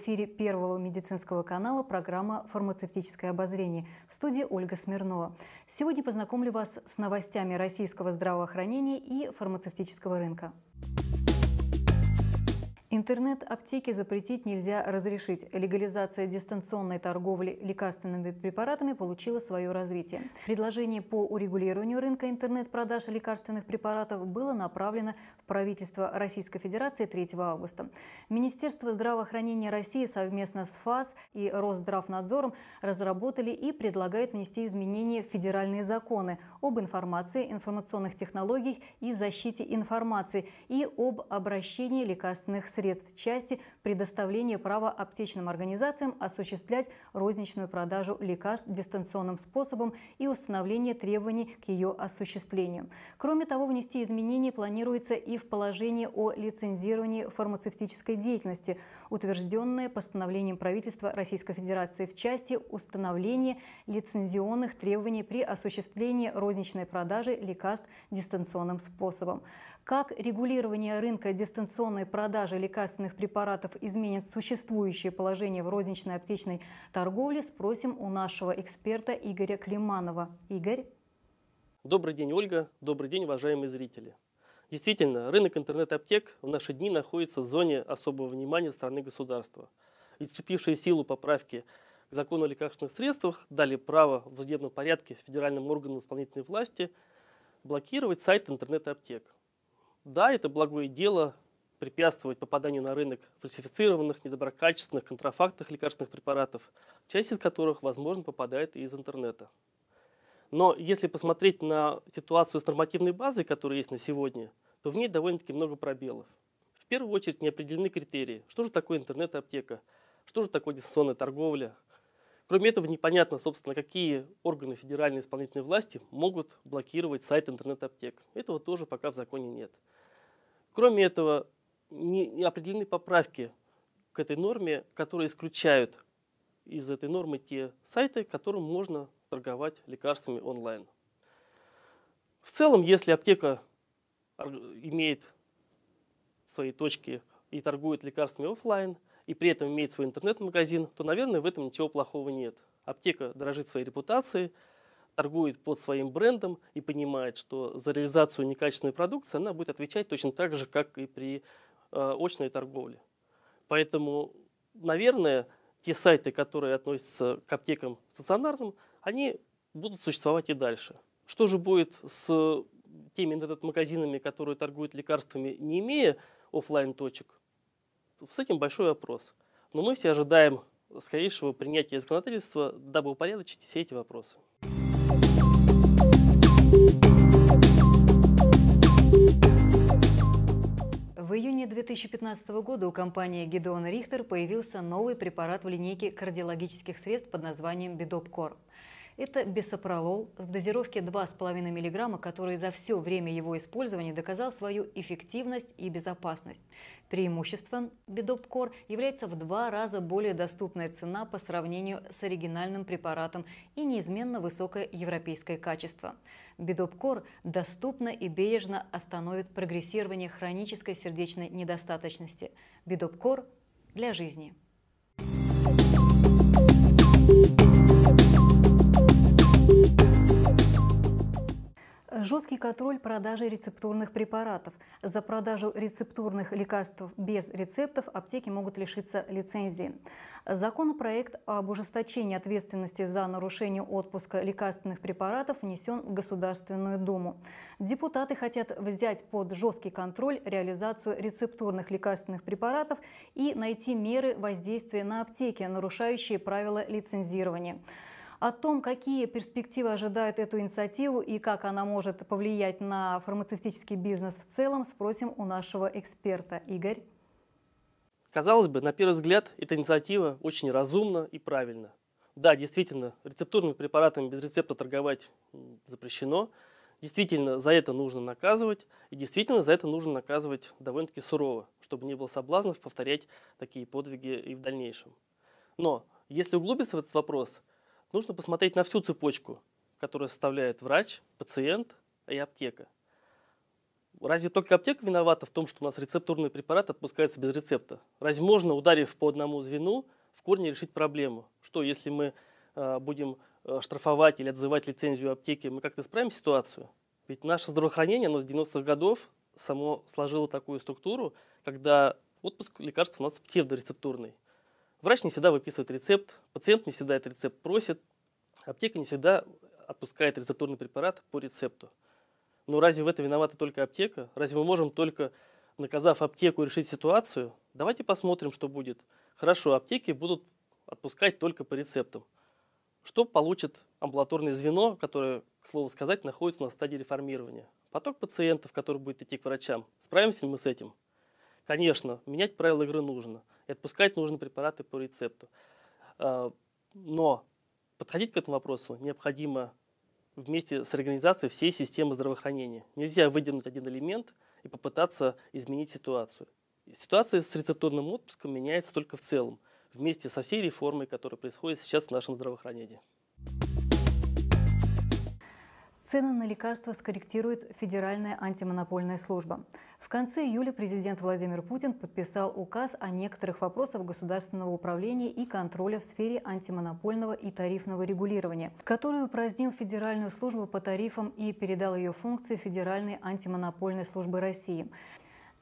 эфире Первого медицинского канала программа «Фармацевтическое обозрение» в студии Ольга Смирнова. Сегодня познакомлю вас с новостями российского здравоохранения и фармацевтического рынка. Интернет-аптеки запретить нельзя разрешить. Легализация дистанционной торговли лекарственными препаратами получила свое развитие. Предложение по урегулированию рынка интернет-продаж лекарственных препаратов было направлено в правительство Российской Федерации 3 августа. Министерство здравоохранения России совместно с ФАС и Росздравнадзором разработали и предлагают внести изменения в федеральные законы об информации, информационных технологиях и защите информации и об обращении лекарственных средств средств в части предоставления права аптечным организациям осуществлять розничную продажу лекарств дистанционным способом и установление требований к ее осуществлению. Кроме того, внести изменения планируется и в положение о лицензировании фармацевтической деятельности, утвержденное постановлением правительства Российской Федерации в части установления лицензионных требований при осуществлении розничной продажи лекарств дистанционным способом. Как регулирование рынка дистанционной продажи лекарственных препаратов изменит существующее положение в розничной аптечной торговле, спросим у нашего эксперта Игоря Климанова. Игорь. Добрый день, Ольга. Добрый день, уважаемые зрители. Действительно, рынок интернет-аптек в наши дни находится в зоне особого внимания страны государства. И вступившие в силу поправки к закону о лекарственных средствах дали право в судебном порядке федеральным органам исполнительной власти блокировать сайт интернет-аптек. Да, это благое дело препятствовать попаданию на рынок фальсифицированных, недоброкачественных, контрафактных лекарственных препаратов, часть из которых, возможно, попадает из интернета. Но если посмотреть на ситуацию с нормативной базой, которая есть на сегодня, то в ней довольно-таки много пробелов. В первую очередь не определены критерии, что же такое интернет-аптека, что же такое дистанционная торговля. Кроме этого, непонятно, собственно, какие органы федеральной исполнительной власти могут блокировать сайт интернет-аптек. Этого тоже пока в законе нет. Кроме этого, не, определены поправки к этой норме, которые исключают из этой нормы те сайты, которым можно торговать лекарствами онлайн. В целом, если аптека имеет свои точки и торгует лекарствами офлайн, и при этом имеет свой интернет-магазин, то, наверное, в этом ничего плохого нет. Аптека дорожит своей репутацией, торгует под своим брендом и понимает, что за реализацию некачественной продукции она будет отвечать точно так же, как и при э, очной торговле. Поэтому, наверное, те сайты, которые относятся к аптекам стационарным, они будут существовать и дальше. Что же будет с теми интернет-магазинами, которые торгуют лекарствами, не имея офлайн точек С этим большой вопрос. Но мы все ожидаем скорейшего принятия законодательства, дабы упорядочить все эти вопросы. 2015 года у компании Гидеон Рихтер появился новый препарат в линейке кардиологических средств под названием Бидопкор. Это бесопролол в дозировке 2,5 мг, который за все время его использования доказал свою эффективность и безопасность. Преимуществом Бедопкор является в два раза более доступная цена по сравнению с оригинальным препаратом и неизменно высокое европейское качество. Бедопкор доступно и бережно остановит прогрессирование хронической сердечной недостаточности. Бедопкор для жизни. Жесткий контроль продажи рецептурных препаратов. За продажу рецептурных лекарств без рецептов аптеки могут лишиться лицензии. Законопроект об ужесточении ответственности за нарушение отпуска лекарственных препаратов внесен в Государственную Думу. Депутаты хотят взять под жесткий контроль реализацию рецептурных лекарственных препаратов и найти меры воздействия на аптеки, нарушающие правила лицензирования. О том, какие перспективы ожидают эту инициативу и как она может повлиять на фармацевтический бизнес в целом, спросим у нашего эксперта. Игорь. Казалось бы, на первый взгляд, эта инициатива очень разумна и правильна. Да, действительно, рецептурными препаратами без рецепта торговать запрещено. Действительно, за это нужно наказывать. И действительно, за это нужно наказывать довольно-таки сурово, чтобы не было соблазнов повторять такие подвиги и в дальнейшем. Но если углубиться в этот вопрос, нужно посмотреть на всю цепочку, которая составляет врач, пациент и аптека. Разве только аптека виновата в том, что у нас рецептурный препарат отпускается без рецепта? Разве можно, ударив по одному звену, в корне решить проблему? Что, если мы э, будем э, штрафовать или отзывать лицензию аптеки, мы как-то исправим ситуацию? Ведь наше здравоохранение, оно с 90-х годов само сложило такую структуру, когда отпуск лекарств у нас псевдорецептурный. Врач не всегда выписывает рецепт, пациент не всегда этот рецепт просит, аптека не всегда отпускает рецептурный препарат по рецепту. Но разве в это виновата только аптека? Разве мы можем только наказав аптеку решить ситуацию? Давайте посмотрим, что будет. Хорошо, аптеки будут отпускать только по рецептам. Что получит амбулаторное звено, которое, к слову сказать, находится на стадии реформирования? Поток пациентов, который будет идти к врачам. Справимся ли мы с этим? Конечно, менять правила игры нужно – и отпускать нужно препараты по рецепту. А, но подходить к этому вопросу необходимо вместе с организацией всей системы здравоохранения. Нельзя выдернуть один элемент и попытаться изменить ситуацию. Ситуация с рецептурным отпуском меняется только в целом, вместе со всей реформой, которая происходит сейчас в нашем здравоохранении. Цены на лекарства скорректирует Федеральная антимонопольная служба. В конце июля президент Владимир Путин подписал указ о некоторых вопросах государственного управления и контроля в сфере антимонопольного и тарифного регулирования, который упразднил Федеральную службу по тарифам и передал ее функции Федеральной антимонопольной службы России.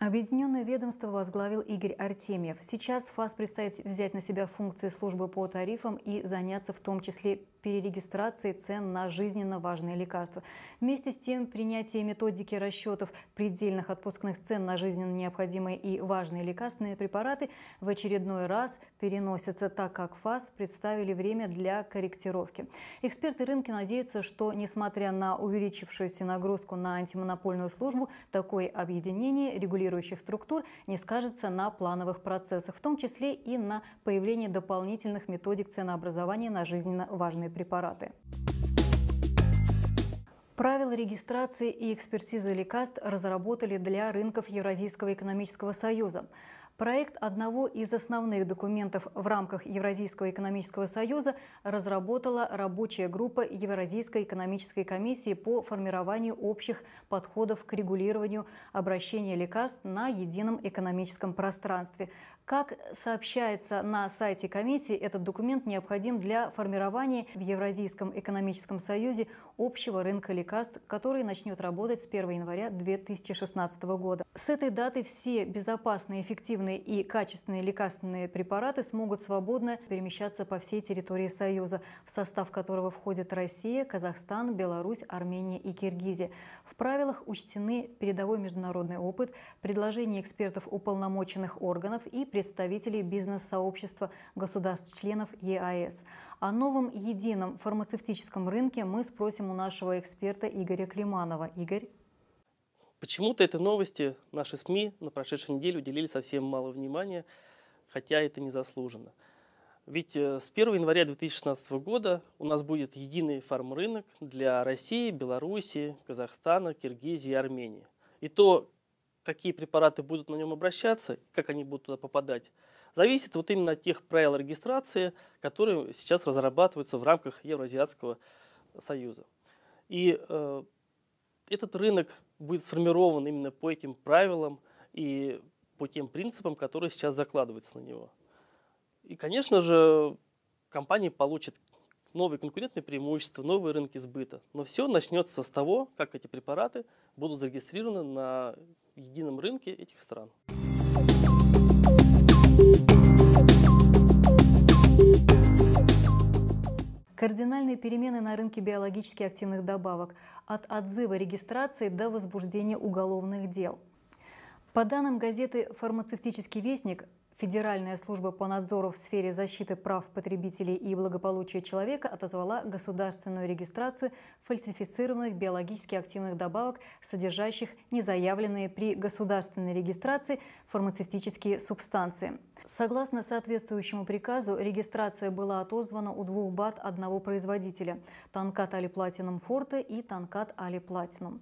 Объединенное ведомство возглавил Игорь Артемьев. Сейчас ФАС предстоит взять на себя функции службы по тарифам и заняться в том числе перерегистрацией цен на жизненно важные лекарства. Вместе с тем, принятие методики расчетов предельных отпускных цен на жизненно необходимые и важные лекарственные препараты в очередной раз переносится, так как ФАС представили время для корректировки. Эксперты рынка надеются, что, несмотря на увеличившуюся нагрузку на антимонопольную службу, такое объединение регулируется регулирующих структур не скажется на плановых процессах, в том числе и на появлении дополнительных методик ценообразования на жизненно важные препараты. Правила регистрации и экспертизы лекарств разработали для рынков Евразийского экономического союза. Проект одного из основных документов в рамках Евразийского экономического союза разработала рабочая группа Евразийской экономической комиссии по формированию общих подходов к регулированию обращения лекарств на едином экономическом пространстве. Как сообщается на сайте комиссии, этот документ необходим для формирования в Евразийском экономическом союзе общего рынка лекарств, который начнет работать с 1 января 2016 года. С этой даты все безопасные, эффективные и качественные лекарственные препараты смогут свободно перемещаться по всей территории Союза, в состав которого входят Россия, Казахстан, Беларусь, Армения и Киргизия. В правилах учтены передовой международный опыт, предложения экспертов уполномоченных органов и предложения представителей бизнес-сообщества государств-членов ЕАЭС. О новом едином фармацевтическом рынке мы спросим у нашего эксперта Игоря Климанова. Игорь? Почему-то этой новости наши СМИ на прошедшей неделе уделили совсем мало внимания, хотя это не заслуженно. Ведь э, с 1 января 2016 года у нас будет единый фармрынок для России, Белоруссии, Казахстана, Киргизии и Армении. И то, какие препараты будут на нем обращаться, как они будут туда попадать, зависит вот именно от тех правил регистрации, которые сейчас разрабатываются в рамках Евразиатского союза. И э, этот рынок будет сформирован именно по этим правилам и по тем принципам, которые сейчас закладываются на него. И, конечно же, компании получат новые конкурентные преимущества, новые рынки сбыта. Но все начнется с того, как эти препараты будут зарегистрированы на едином рынке этих стран. Кардинальные перемены на рынке биологически активных добавок от отзыва регистрации до возбуждения уголовных дел. По данным газеты «Фармацевтический вестник», Федеральная служба по надзору в сфере защиты прав потребителей и благополучия человека отозвала государственную регистрацию фальсифицированных биологически активных добавок, содержащих незаявленные при государственной регистрации фармацевтические субстанции. Согласно соответствующему приказу, регистрация была отозвана у двух БАТ одного производителя – Танкат Али Платинум Форте и Танкат Али Платинум.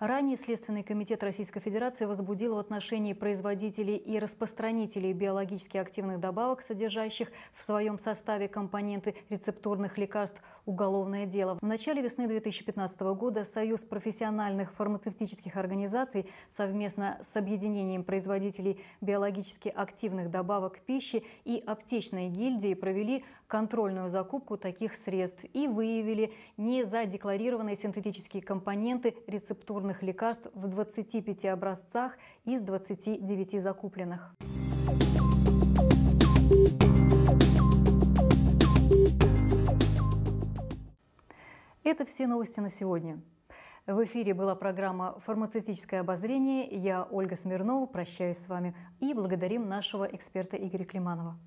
Ранее Следственный комитет Российской Федерации возбудил в отношении производителей и распространителей биологически активных добавок, содержащих в своем составе компоненты рецептурных лекарств, уголовное дело. В начале весны 2015 года Союз профессиональных фармацевтических организаций совместно с Объединением производителей биологически активных добавок пищи и аптечной гильдии провели контрольную закупку таких средств и выявили незадекларированные синтетические компоненты рецептурных лекарств в 25 образцах из 29 закупленных. Это все новости на сегодня. В эфире была программа «Фармацевтическое обозрение». Я, Ольга Смирнова, прощаюсь с вами и благодарим нашего эксперта Игоря Климанова.